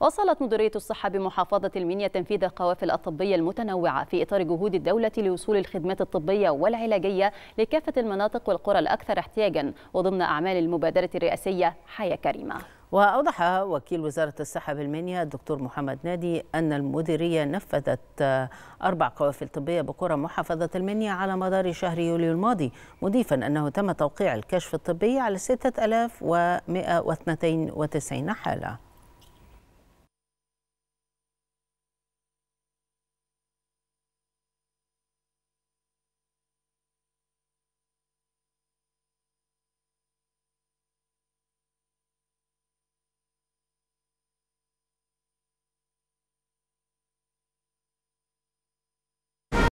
وصلت مديرية الصحة بمحافظة المنيا تنفيذ القوافل الطبية المتنوعة في إطار جهود الدولة لوصول الخدمات الطبية والعلاجية لكافة المناطق والقرى الأكثر احتياجا وضمن أعمال المبادرة الرئاسية حياة كريمة وأوضح وكيل وزارة الصحة بالمنيا الدكتور محمد نادي أن المديرية نفذت أربع قوافل طبية بقرى محافظة المنيا على مدار شهر يوليو الماضي مضيفا أنه تم توقيع الكشف الطبي على 6192 حالة